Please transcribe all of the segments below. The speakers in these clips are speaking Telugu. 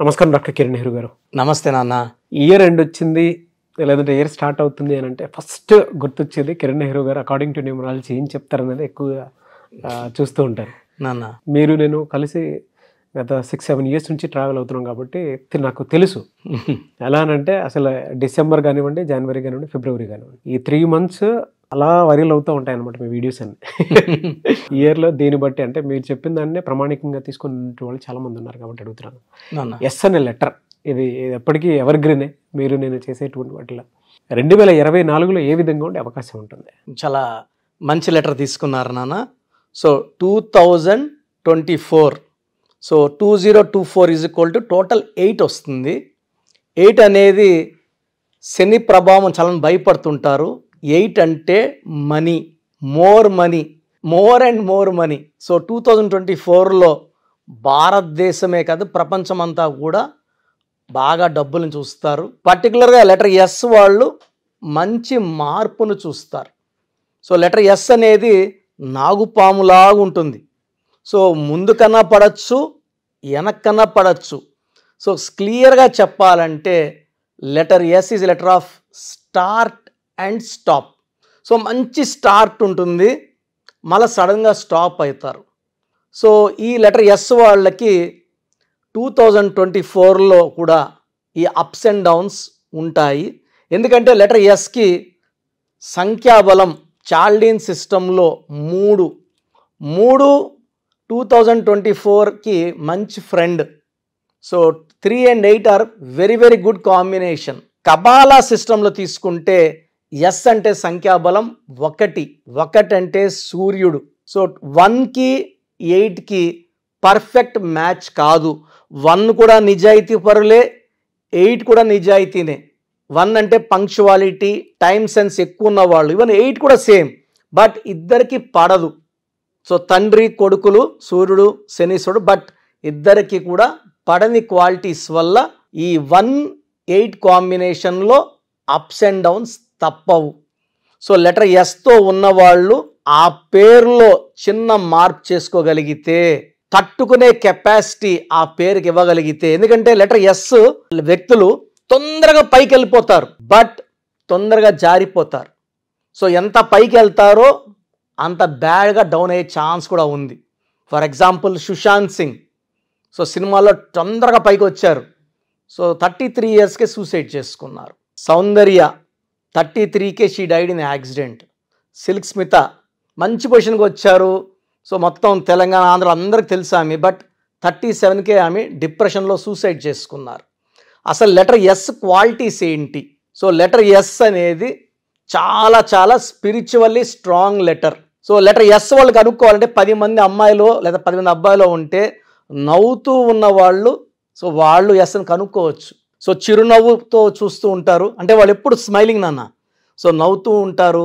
నమస్కారం డాక్టర్ కిరణ్ నెహ్రూ గారు నమస్తే నాన్న ఇయర్ ఎండ్ వచ్చింది లేదంటే ఇయర్ స్టార్ట్ అవుతుంది అని అంటే ఫస్ట్ గుర్తొచ్చేది కిరణ్ నెహ్రూ గారు అకార్డింగ్ టు న్యూమరాలజీ ఏం చెప్తారనేది ఎక్కువగా చూస్తూ ఉంటారు నాన్న మీరు నేను కలిసి గత సిక్స్ సెవెన్ ఇయర్స్ నుంచి ట్రావెల్ అవుతున్నాం కాబట్టి నాకు తెలుసు ఎలా అని అంటే అసలు డిసెంబర్ కానివ్వండి జనవరి కానివ్వండి ఫిబ్రవరి కానివ్వండి ఈ త్రీ మంత్స్ అలా వైరల్ అవుతూ ఉంటాయి అనమాట మీ వీడియోస్ అన్ని ఇయర్లో దీన్ని బట్టి అంటే మీరు చెప్పిన దాన్నే ప్రామాణికంగా తీసుకున్న వాళ్ళు చాలా మంది ఉన్నారు కాబట్టి అడుగుతున్నాను ఎస్ అనే లెటర్ ఇది ఎప్పటికీ ఎవరి గ్రీనే మీరు నేను చేసేటువంటి వాటిలో రెండు వేల ఇరవై నాలుగులో ఏ విధంగా ఉండే అవకాశం ఉంటుంది చాలా మంచి లెటర్ తీసుకున్నారు నాన్న so two thousand twenty four so two zero two four is equal to total eight వస్తుంది ఎయిట్ అనేది శని ప్రభావం చాలా భయపడుతుంటారు ఎయిట్ అంటే money more money more and more money so two thousand twenty ఫోర్లో భారతదేశమే కాదు ప్రపంచమంతా కూడా బాగా డబ్బులను చూస్తారు పర్టికులర్గా లెటర్ ఎస్ వాళ్ళు మంచి మార్పును చూస్తారు సో లెటర్ ఎస్ అనేది నాగుపాములాగా ఉంటుంది సో ముందుకన్నా పడచ్చు వెనక్కన్నా పడచ్చు సో క్లియర్గా చెప్పాలంటే letter S is letter of start and stop so మంచి స్టార్ట్ ఉంటుంది మళ్ళీ సడన్గా స్టాప్ అవుతారు సో ఈ లెటర్ ఎస్ వాళ్ళకి టూ థౌజండ్ ట్వంటీ ఫోర్లో కూడా ఈ అప్స్ అండ్ డౌన్స్ ఉంటాయి ఎందుకంటే లెటర్ ఎస్కి సంఖ్యాబలం చాల్డీన్ సిస్టంలో మూడు మూడు టూ థౌజండ్ ట్వంటీ ఫోర్కి మంచి friend so three and eight are very very good combination Kabbalah సిస్టంలో తీసుకుంటే ఎస్ అంటే సంఖ్యాబలం ఒకటి ఒకటంటే సూర్యుడు సో వన్కి ఎయిట్కి పర్ఫెక్ట్ మ్యాచ్ కాదు వన్ కూడా నిజాయితీ పరులే ఎయిట్ కూడా నిజాయితీనే వన్ అంటే పంక్చువాలిటీ టైం సెన్స్ ఎక్కువ ఉన్నవాళ్ళు ఈవెన్ ఎయిట్ కూడా సేమ్ బట్ ఇద్దరికి పడదు సో తండ్రి కొడుకులు సూర్యుడు శనీశ్వరుడు బట్ ఇద్దరికి కూడా పడని క్వాలిటీస్ వల్ల ఈ వన్ ఎయిట్ కాంబినేషన్లో అప్స్ అండ్ డౌన్స్ తప్పవు సో లెటర్ ఎస్తో ఉన్నవాళ్ళు ఆ పేరులో చిన్న మార్పు చేసుకోగలిగితే తట్టుకునే కెపాసిటీ ఆ పేరుకి ఇవ్వగలిగితే ఎందుకంటే లెటర్ ఎస్ వ్యక్తులు తొందరగా పైకి వెళ్ళిపోతారు బట్ తొందరగా జారిపోతారు సో ఎంత పైకి వెళ్తారో అంత బ్యాడ్గా డౌన్ అయ్యే ఛాన్స్ కూడా ఉంది for example Sushant Singh so సినిమాలో తొందరగా పైకి వచ్చారు సో థర్టీ త్రీ ఇయర్స్కే సూసైడ్ చేసుకున్నారు సౌందర్య థర్టీ త్రీకే she died in accident Silk Smitha మంచి పొజిషన్కి వచ్చారు సో మొత్తం తెలంగాణ ఆంధ్ర అందరికి తెలుసు ఆమె బట్ థర్టీ సెవెన్కే ఆమె డిప్రెషన్లో సూసైడ్ చేసుకున్నారు అసలు లెటర్ ఎస్ క్వాలిటీస్ ఏంటి సో లెటర్ ఎస్ అనేది చాలా చాలా spiritually strong letter so letter S వాళ్ళు కనుక్కోవాలంటే పది మంది అమ్మాయిలో లేదా పది మంది అబ్బాయిలో ఉంటే నవ్వుతూ ఉన్న వాళ్ళు సో వాళ్ళు ఎస్ని కనుక్కోవచ్చు సో చిరునవ్వుతో చూస్తూ ఉంటారు అంటే వాళ్ళు ఎప్పుడు స్మైలింగ్ నాన్న సో నవ్వుతూ ఉంటారు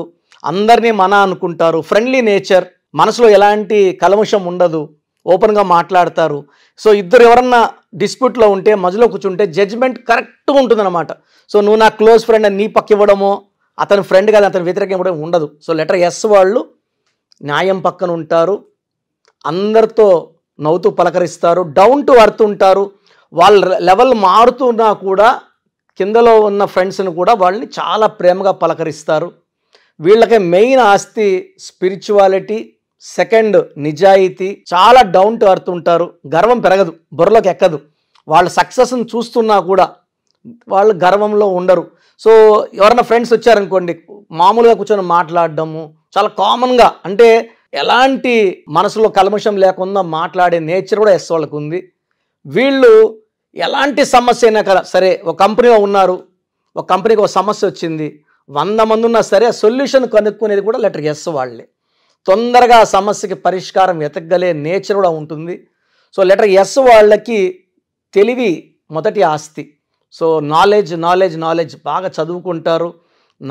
అందరినీ మన అనుకుంటారు ఫ్రెండ్లీ నేచర్ మనసులో ఎలాంటి కలముషం ఉండదు ఓపెన్గా మాట్లాడతారు సో ఇద్దరు ఎవరన్నా డిస్ప్యూట్లో ఉంటే మధ్యలో కూర్చుంటే జడ్జ్మెంట్ కరెక్ట్గా ఉంటుందన్నమాట సో నువ్వు నా క్లోజ్ ఫ్రెండ్ నీ పక్క ఇవ్వడమో అతని ఫ్రెండ్ కాదు అతని వ్యతిరేకం ఇవ్వడం ఉండదు సో లెటర్ ఎస్ వాళ్ళు న్యాయం పక్కన ఉంటారు అందరితో నవ్వుతూ పలకరిస్తారు డౌన్ టు అర్త్ ఉంటారు వాళ్ళ లెవెల్ మారుతున్నా కూడా కిందలో ఉన్న ఫ్రెండ్స్ని కూడా వాళ్ళని చాలా ప్రేమగా పలకరిస్తారు వీళ్ళకి మెయిన్ ఆస్తి స్పిరిచువాలిటీ సెకండ్ నిజాయితీ చాలా డౌన్ టు అర్త్ ఉంటారు గర్వం పెరగదు బుర్రలోకి ఎక్కదు వాళ్ళ సక్సెస్ని చూస్తున్నా కూడా వాళ్ళు గర్వంలో ఉండరు సో ఎవరైనా ఫ్రెండ్స్ వచ్చారనుకోండి మామూలుగా కూర్చొని మాట్లాడడము చాలా కామన్గా అంటే ఎలాంటి మనసులో కల్మషం లేకుండా మాట్లాడే నేచర్ కూడా ఎస్ వాళ్ళకు ఉంది వీళ్ళు ఎలాంటి సమస్య అయినా కదా సరే ఒక కంపెనీలో ఉన్నారు ఒక కంపెనీకి ఒక సమస్య వచ్చింది వంద మంది ఉన్నా సరే సొల్యూషన్ కనుక్కునేది కూడా లెటర్ ఎస్ వాళ్ళే తొందరగా ఆ సమస్యకి పరిష్కారం వెతకగలే నేచర్ కూడా ఉంటుంది సో లెటర్ ఎస్ వాళ్ళకి తెలివి మొదటి ఆస్తి సో నాలెడ్జ్ నాలెడ్జ్ నాలెడ్జ్ బాగా చదువుకుంటారు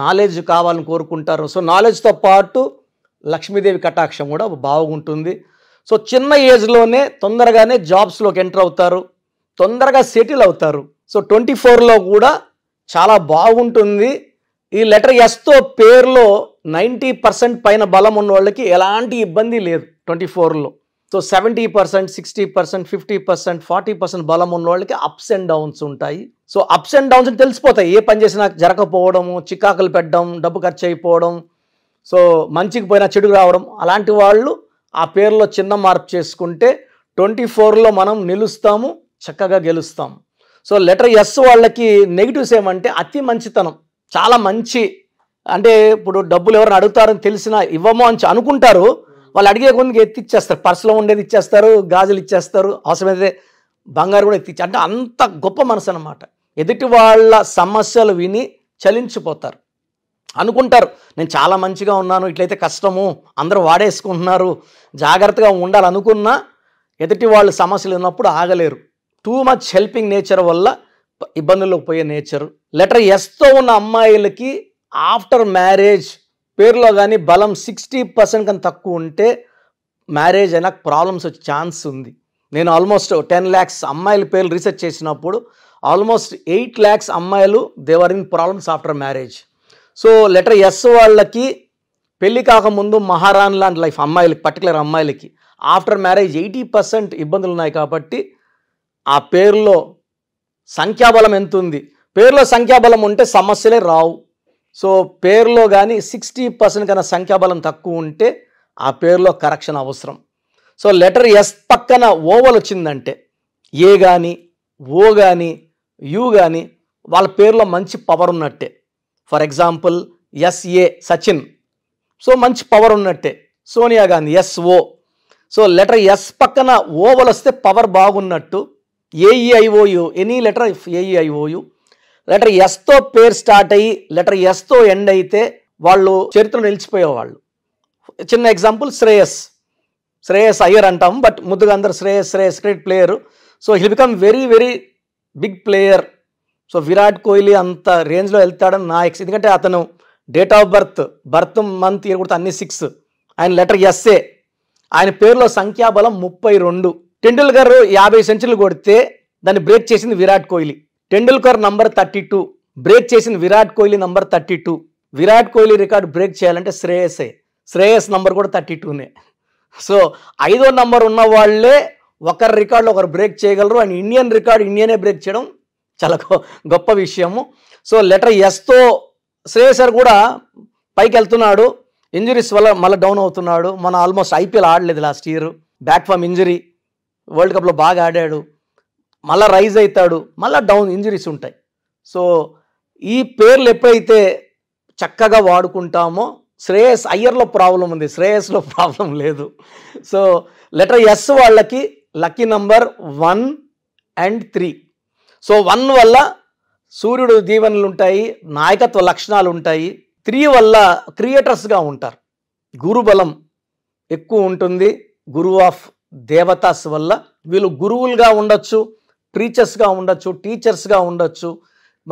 నాలెడ్జ్ కావాలని కోరుకుంటారు సో నాలెడ్జ్తో పాటు లక్ష్మీదేవి కటాక్షం కూడా బాగుంటుంది సో చిన్న ఏజ్లోనే తొందరగానే జాబ్స్లోకి ఎంటర్ అవుతారు తొందరగా సెటిల్ అవుతారు సో ట్వంటీ ఫోర్లో కూడా చాలా బాగుంటుంది ఈ లెటర్ ఎస్తో పేర్లో నైంటీ పర్సెంట్ పైన బలం ఉన్న వాళ్ళకి ఎలాంటి ఇబ్బంది లేదు ట్వంటీ ఫోర్లో so seventy percent sixty percent fifty percent forty percent బలం ఉన్న వాళ్ళకి అప్స్ అండ్ డౌన్స్ ఉంటాయి సో అప్స్ అండ్ డౌన్స్ తెలిసిపోతాయి ఏ పని చేసినా జరగకపోవడము చికాకులు పెట్టడం డబ్బు ఖర్చు అయిపోవడం సో మంచికి పోయినా చెడు రావడం అలాంటి వాళ్ళు ఆ పేరులో చిన్న మార్పు చేసుకుంటే ట్వంటీ ఫోర్లో మనం నిలుస్తాము చక్కగా గెలుస్తాం సో లెటర్ ఎస్ వాళ్ళకి నెగిటివ్స్ ఏమంటే అతి మంచితనం చాలా మంచి అంటే ఇప్పుడు డబ్బులు ఎవరిని అడుగుతారని తెలిసినా ఇవ్వమో అని అనుకుంటారు వాళ్ళు అడిగే కొందుకు ఎత్తిచ్చేస్తారు పర్సులో ఉండేది ఇచ్చేస్తారు గాజులు ఇచ్చేస్తారు అవసరమైతే బంగారు కూడా ఎత్తిచ్చి అంటే అంత గొప్ప మనసు అనమాట ఎదుటి వాళ్ళ సమస్యలు విని చలించిపోతారు అనుకుంటారు నేను చాలా మంచిగా ఉన్నాను ఇట్లయితే కష్టము అందరూ వాడేసుకుంటున్నారు జాగ్రత్తగా ఉండాలనుకున్నా ఎదుటి వాళ్ళు సమస్యలు ఉన్నప్పుడు ఆగలేరు టూ మచ్ హెల్పింగ్ నేచర్ వల్ల ఇబ్బందుల్లోకి పోయే నేచర్ లెటర్ ఎస్తో ఉన్న అమ్మాయిలకి ఆఫ్టర్ మ్యారేజ్ పేరులో కానీ బలం సిక్స్టీ పర్సెంట్ కన్నా తక్కువ ఉంటే మ్యారేజ్ అయినా ప్రాబ్లమ్స్ వచ్చే ఛాన్స్ ఉంది నేను ఆల్మోస్ట్ టెన్ ల్యాక్స్ అమ్మాయిల పేర్లు రీసెర్చ్ చేసినప్పుడు ఆల్మోస్ట్ ఎయిట్ ల్యాక్స్ అమ్మాయిలు they are in problems after marriage so letter S వాళ్ళకి పెళ్లి కాకముందు మహారాన్ లాంటి లైఫ్ అమ్మాయిలకి పర్టికులర్ అమ్మాయిలకి ఆఫ్టర్ మ్యారేజ్ ఎయిటీ పర్సెంట్ ఇబ్బందులు ఉన్నాయి కాబట్టి ఆ పేరులో సంఖ్యాబలం ఎంత ఉంది పేరులో సంఖ్యాబలం ఉంటే సమస్యలే రావు సో పేర్లో కానీ సిక్స్టీ పర్సెంట్ కన్నా సంఖ్యాబలం తక్కువ ఉంటే ఆ పేరులో కరెక్షన్ అవసరం సో లెటర్ ఎస్ పక్కన ఓవల్ వచ్చిందంటే ఏ కానీ ఓ కానీ యు కానీ వాళ్ళ పేరులో మంచి పవర్ ఉన్నట్టే for example S A Sachin so మంచి పవర్ ఉన్నట్టే Sonia Gandhi S O so letter S పక్కన ఓవల్ వస్తే పవర్ బాగున్నట్టు A E I O U any letter A E I O U letter ఎస్తో పేరు స్టార్ట్ అయ్యి లెటర్ ఎస్తో ఎండ్ అయితే వాళ్ళు చరిత్ర నిలిచిపోయేవాళ్ళు చిన్న ఎగ్జాంపుల్ శ్రేయస్ శ్రేయస్ అయ్యర్ అంటాం బట్ ముద్దుగా అందరు Shreyas Shreyas cricket player so he'll become very very big player so Virat Kohli అంత రేంజ్లో వెళ్తాడని నా ఎక్స్ ఎందుకంటే అతను date of birth birth month year కూడా అన్ని సిక్స్ ఆయన లెటర్ ఎస్ఏ ఆయన పేరులో సంఖ్యాబలం ముప్పై రెండు టెండూల్కర్ యాభై సెంచరీలు కొడితే దాన్ని బ్రేక్ చేసింది Virat Kohli Tendulkar number thirty two break చేసింది Virat Kohli number thirty two Virat Kohli record break చేయాలంటే శ్రేయస్సే శ్రేయస్ నంబర్ కూడా థర్టీ టూనే సో ఐదో నంబర్ ఉన్న వాళ్ళే ఒకరి రికార్డులు ఒకరు బ్రేక్ చేయగలరు అండ్ ఇండియన్ రికార్డు ఇండియనే బ్రేక్ చేయడం చాలా గొప్ప విషయము సో లెటర్ ఎస్తో శ్రేయసర్ కూడా పైకి వెళ్తున్నాడు ఇంజురీస్ వల్ల మళ్ళీ డౌన్ అవుతున్నాడు మన ఆల్మోస్ట్ ఐపీఎల్ ఆడలేదు last year bad form injury world కప్లో బాగా ఆడాడు మళ్ళీ రైజ్ అవుతాడు మళ్ళీ డౌన్ ఇంజరీస్ ఉంటాయి సో ఈ పేర్లు ఎప్పుడైతే చక్కగా వాడుకుంటామో శ్రేయస్ అయ్యర్లో ప్రాబ్లం ఉంది శ్రేయస్లో ప్రాబ్లం లేదు సో లెటర్ ఎస్ వాళ్ళకి lucky number one and three so one వల్ల సూర్యుడు దీవెనలు ఉంటాయి నాయకత్వ లక్షణాలు ఉంటాయి త్రీ వల్ల క్రియేటర్స్గా ఉంటారు గురుబలం ఎక్కువ ఉంటుంది గురు ఆఫ్ దేవతాస్ వల్ల వీళ్ళు గురువులుగా ఉండొచ్చు ప్రీచర్స్గా ఉండొచ్చు టీచర్స్గా ఉండొచ్చు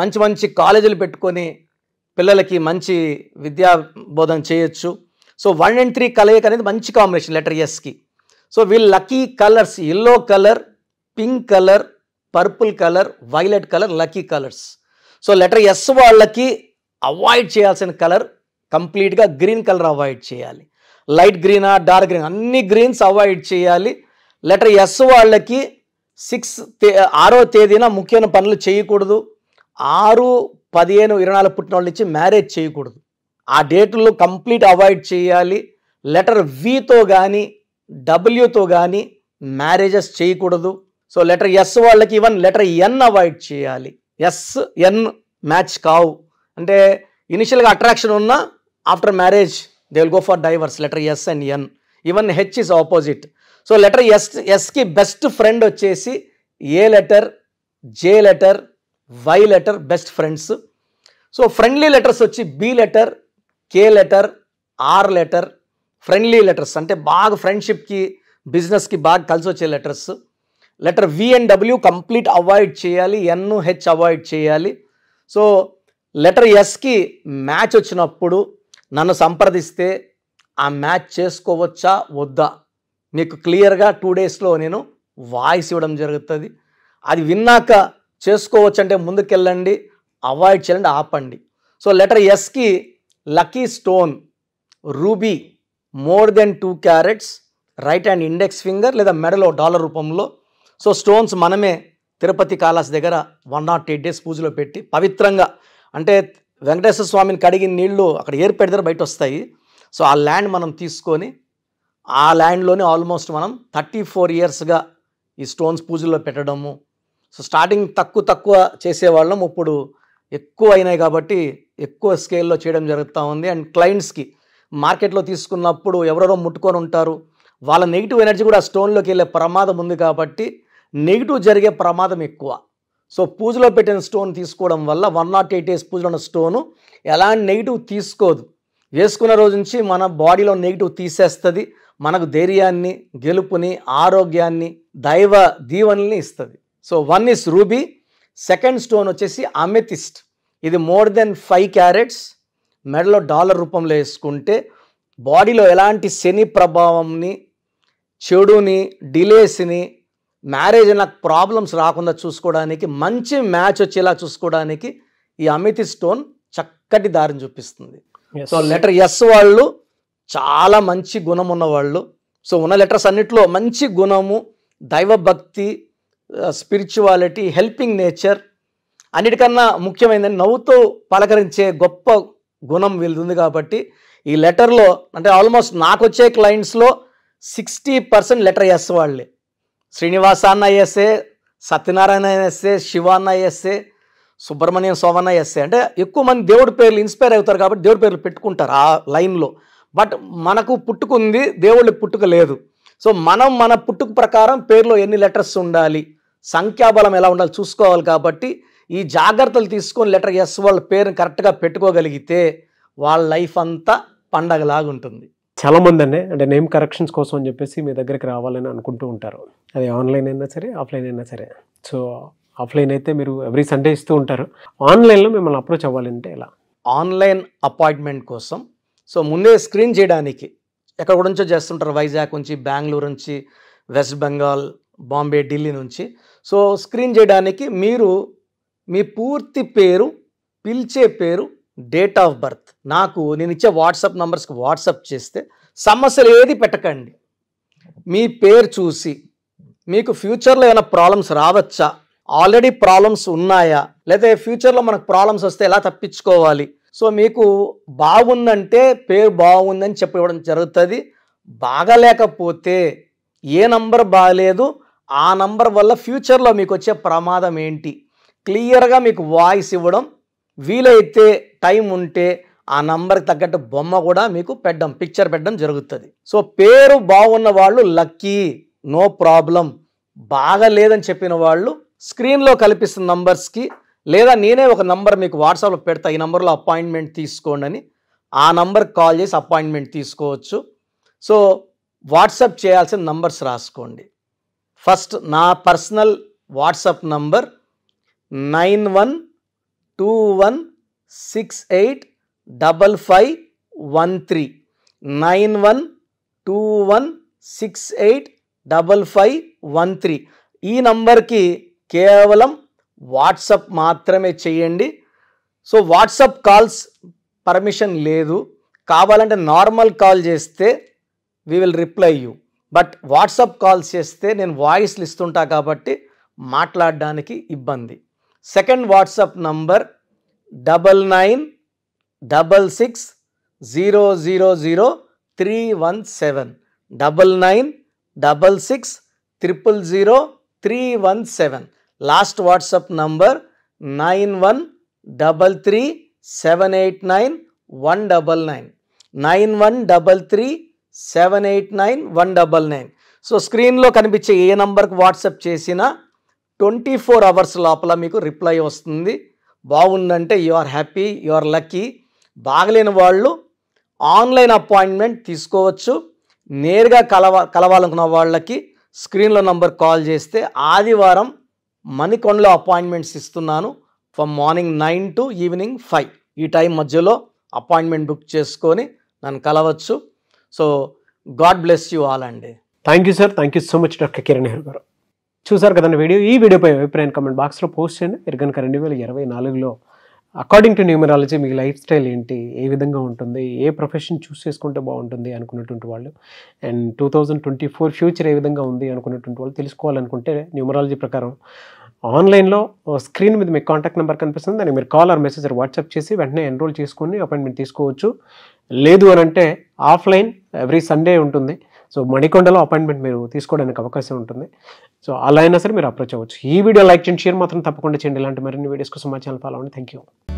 మంచి మంచి కాలేజీలు పెట్టుకొని పిల్లలకి మంచి విద్యా బోధన చేయొచ్చు సో వన్ అండ్ త్రీ కలయిక అనేది మంచి కాంబినేషన్ లెటర్ ఎస్కి సో వీళ్ళు lucky colours yellow colour pink colour purple colour violet colour lucky colours so letter S వాళ్ళకి అవాయిడ్ చేయాల్సిన కలర్ కంప్లీట్గా గ్రీన్ కలర్ అవాయిడ్ చేయాలి లైట్ గ్రీనా డార్క్ గ్రీన్ అన్ని గ్రీన్స్ అవాయిడ్ చేయాలి లెటర్ ఎస్ వాళ్ళకి సిక్స్ తే ఆరో తేదీన ముఖ్యమైన పనులు చేయకూడదు ఆరు పదిహేను ఇరవై నాలుగు పుట్టిన వాళ్ళ నుంచి మ్యారేజ్ చేయకూడదు ఆ డేట్లో కంప్లీట్ అవాయిడ్ చేయాలి లెటర్ వితో కానీ డబ్ల్యూతో కానీ మ్యారేజెస్ చేయకూడదు సో లెటర్ ఎస్ వాళ్ళకి ఈవెన్ లెటర్ ఎన్ అవాయిడ్ చేయాలి ఎస్ ఎన్ మ్యాచ్ కావు అంటే ఇనిషియల్గా అట్రాక్షన్ ఉన్నా after marriage they will go for divorce letter S and N even H is opposite so letter S ఎస్కి బెస్ట్ ఫ్రెండ్ వచ్చేసి A letter J letter Y letter best friends so friendly letters వచ్చి B letter K letter R letter friendly letters అంటే బాగా ఫ్రెండ్షిప్కి బిజినెస్కి బాగా కలిసి వచ్చే letters letter V and W complete avoid చేయాలి ఎన్ హెచ్ అవాయిడ్ చేయాలి సో లెటర్ ఎస్కి మ్యాచ్ వచ్చినప్పుడు నన్ను సంప్రదిస్తే ఆ మ్యాచ్ చేసుకోవచ్చా వద్దా మీకు క్లియర్గా టూ డేస్లో నేను వాయిస్ ఇవ్వడం జరుగుతుంది అది విన్నాక చేసుకోవచ్చంటే ముందుకెళ్ళండి అవాయిడ్ చేయండి ఆపండి సో లెటర్ ఎస్కి lucky stone ruby more than two carats right hand index finger లేదా మెడలో డాలర్ రూపంలో సో స్టోన్స్ మనమే తిరుపతి కాలాస్ దగ్గర వన్ నాట్ ఎయిట్ డేస్ పూజలో పెట్టి పవిత్రంగా అంటే వెంకటేశ్వర స్వామిని కడిగిన నీళ్లు అక్కడ ఏర్పెడితే బయట వస్తాయి సో ఆ ల్యాండ్ మనం తీసుకొని ఆ ల్యాండ్లోనే ఆల్మోస్ట్ మనం థర్టీ ఫోర్ ఇయర్స్గా ఈ స్టోన్స్ పూజల్లో పెట్టడము సో స్టార్టింగ్ తక్కువ తక్కువ చేసేవాళ్ళం ఇప్పుడు ఎక్కువ అయినాయి కాబట్టి ఎక్కువ స్కేల్లో చేయడం జరుగుతూ ఉంది అండ్ క్లయింట్స్కి మార్కెట్లో తీసుకున్నప్పుడు ఎవరెవరో ముట్టుకొని ఉంటారు వాళ్ళ నెగిటివ్ ఎనర్జీ కూడా ఆ స్టోన్లోకి వెళ్ళే ప్రమాదం ఉంది కాబట్టి నెగిటివ్ జరిగే ప్రమాదం ఎక్కువ సో పూజలో పెట్టిన స్టోన్ తీసుకోవడం వల్ల వన్ నాట్ ఎయిట్ డేస్ పూజలో ఉన్న స్టోను ఎలాంటి నెగిటివ్ తీసుకోదు వేసుకున్న రోజు నుంచి మన బాడీలో నెగిటివ్ తీసేస్తుంది మనకు ధైర్యాన్ని గెలుపుని ఆరోగ్యాన్ని దైవ దీవెనల్ని ఇస్తుంది so one is ruby second stone వచ్చేసి అమెథిస్ట్ ఇది మోర్ దెన్ ఫైవ్ క్యారెట్స్ మెడలో డాలర్ రూపంలో వేసుకుంటే బాడీలో ఎలాంటి శని ప్రభావంని చెడుని డిలేస్ని మ్యారేజ్ నాకు ప్రాబ్లమ్స్ రాకుండా చూసుకోవడానికి మంచి మ్యాచ్ వచ్చేలా చూసుకోవడానికి ఈ అమితి స్టోన్ చక్కటి దారిని చూపిస్తుంది సో లెటర్ ఎస్ వాళ్ళు చాలా మంచి గుణం ఉన్న వాళ్ళు సో ఉన్న లెటర్స్ అన్నింటిలో మంచి గుణము దైవభక్తి స్పిరిచువాలిటీ హెల్పింగ్ నేచర్ అన్నిటికన్నా ముఖ్యమైనది నవ్వుతో పలకరించే గొప్ప గుణం వీళ్ళుంది కాబట్టి ఈ లెటర్లో అంటే ఆల్మోస్ట్ నాకు వచ్చే క్లయింట్స్లో సిక్స్టీ పర్సెంట్ లెటర్ ఎస్ వాళ్ళే శ్రీనివాసాన్న ఎస్ఏ సత్యనారాయణ వేస్తే శివాన్న ఎస్ఏ సుబ్రహ్మణ్యం సోమన్న ఎస్ఏ అంటే ఎక్కువ మంది దేవుడి పేర్లు ఇన్స్పైర్ అవుతారు కాబట్టి దేవుడి పేర్లు పెట్టుకుంటారు ఆ లైన్లో బట్ మనకు పుట్టుకుంది దేవుళ్ళకి పుట్టుక లేదు సో మనం మన పుట్టుక ప్రకారం పేర్లో ఎన్ని లెటర్స్ ఉండాలి సంఖ్యాబలం ఎలా ఉండాలి చూసుకోవాలి కాబట్టి ఈ జాగ్రత్తలు తీసుకొని లెటర్ ఎస్ వాళ్ళ పేరుని కరెక్ట్గా పెట్టుకోగలిగితే వాళ్ళ లైఫ్ అంతా పండగలాగుంటుంది చాలామంది అంటే నేమ్ కరెక్షన్స్ కోసం అని చెప్పేసి మీ దగ్గరికి రావాలని అనుకుంటూ ఉంటారు అది ఆన్లైన్ అయినా సరే ఆఫ్లైన్ అయినా సరే సో ఆఫ్లైన్ అయితే మీరు ఎవ్రీ సండే ఇస్తూ ఉంటారు ఆన్లైన్లో మిమ్మల్ని అప్రోచ్ అవ్వాలంటే ఎలా ఆన్లైన్ అపాయింట్మెంట్ కోసం సో ముందే స్క్రీన్ చేయడానికి ఎక్కడ నుంచో చేస్తుంటారు వైజాగ్ నుంచి బెంగళూరు నుంచి వెస్ట్ బెంగాల్ బాంబే ఢిల్లీ నుంచి సో స్క్రీన్ చేయడానికి మీరు మీ పూర్తి పేరు పిలిచే పేరు డేట్ ఆఫ్ బర్త్ నాకు నేను ఇచ్చే వాట్సాప్ నంబర్స్కి వాట్సాప్ చేస్తే సమస్యలు ఏది పెట్టకండి మీ పేరు చూసి మీకు ఫ్యూచర్లో ఏమైనా ప్రాబ్లమ్స్ రావచ్చా ఆల్రెడీ ప్రాబ్లమ్స్ ఉన్నాయా లేదా ఫ్యూచర్లో మనకు ప్రాబ్లమ్స్ వస్తే ఎలా తప్పించుకోవాలి సో మీకు బాగుందంటే పేరు బాగుందని చెప్పివ్వడం జరుగుతుంది బాగలేకపోతే ఏ నంబర్ బాగలేదు ఆ నంబర్ వల్ల ఫ్యూచర్లో మీకు వచ్చే ప్రమాదం ఏంటి క్లియర్గా మీకు వాయిస్ ఇవ్వడం వీలైతే టైం ఉంటే ఆ నంబర్కి తగ్గట్టు బొమ్మ కూడా మీకు పెట్టడం పిక్చర్ పెట్టడం జరుగుతుంది సో పేరు బాగున్న వాళ్ళు లక్కీ నో ప్రాబ్లం బాగా లేదని చెప్పిన వాళ్ళు స్క్రీన్లో కల్పిస్తున్న నంబర్స్కి లేదా నేనే ఒక నంబర్ మీకు వాట్సాప్లో పెడతా ఈ నంబర్లో అపాయింట్మెంట్ తీసుకోండి అని ఆ నంబర్కి కాల్ చేసి అపాయింట్మెంట్ తీసుకోవచ్చు సో వాట్సాప్ చేయాల్సిన నంబర్స్ రాసుకోండి ఫస్ట్ నా personal WhatsApp number nine one two one six eight double five one three nine one two one six eight double five one three ఈ నంబర్కి కేవలం వాట్సప్ మాత్రమే చేయండి సో వాట్సప్ కాల్స్ పర్మిషన్ లేదు కావాలంటే నార్మల్ కాల్ చేస్తే we will reply you but WhatsApp calls చేస్తే నేను వాయిస్లు ఇస్తుంటా కాబట్టి మాట్లాడడానికి ఇబ్బంది second WhatsApp number double nine double six zero zero zero three one seven double nine double six triple zero three one seven last WhatsApp number nine one double three seven eight nine one double nine nine one double three seven eight nine one double nine so స్క్రీన్లో కనిపించే ఏ నంబర్కి వాట్సాప్ చేసినా ట్వంటీ ఫోర్ అవర్స్ లోపల మీకు రిప్లై వస్తుంది బాగుందంటే you are happy you are lucky బాగలేని వాళ్ళు ఆన్లైన్ అపాయింట్మెంట్ తీసుకోవచ్చు నేరుగా కలవ కలవాలనుకున్న వాళ్ళకి స్క్రీన్లో నంబర్ కాల్ చేస్తే ఆదివారం మణికొండలో అపాయింట్మెంట్స్ ఇస్తున్నాను from morning nine to evening five ఈ టైం మధ్యలో అపాయింట్మెంట్ బుక్ చేసుకొని నన్ను కలవచ్చు so God bless you all అండి thank you sir thank you so much doctor Kiran గారు చూసారు కదండి వీడియో ఈ వీడియోపై అభిప్రాయం కమెంట్ బాక్స్లో పోస్ట్ చేయండి మీరు కనుక రెండు వేల ఇరవై నాలుగులో అకార్డింగ్ టు న్యూమరాలజీ మీ లైఫ్ స్టైల్ ఏంటి ఏ విధంగా ఉంటుంది ఏ ప్రొఫెషన్ చూస్ చేసుకుంటే బాగుంటుంది అనుకున్నటువంటి వాళ్ళు and two thousand twenty four future ఏ విధంగా ఉంది అనుకున్నటువంటి వాళ్ళు తెలుసుకోవాలనుకుంటే న్యూమరాలజీ ప్రకారం ఆన్లైన్లో స్క్రీన్ మీద మీకు కాంటాక్ట్ నెంబర్ కనిపిస్తుంది దానికి మీరు కాల్ ఆర్ మెసేజ్ వాట్సాప్ చేసి వెంటనే ఎన్రోల్ చేసుకుని అపాయింట్మెంట్ తీసుకోవచ్చు లేదు అని అంటే ఆఫ్లైన్ ఎవ్రీ సండే ఉంటుంది సో మణికొండలో అపాయింట్మెంట్ మీరు తీసుకోవడానికి అవకాశం ఉంటుంది సో అలా అయినా సరే మీరు అప్రోచ్ అవ్వచ్చు ఈ వీడియో లైక్ చేయండి షేర్ మాత్రం తప్పకుండా చేయండి ఇలాంటి మరిన్ని వీడియోస్ కోసం మా ఛానల్ ఫాలో అవ్వండి థ్యాంక్ యూ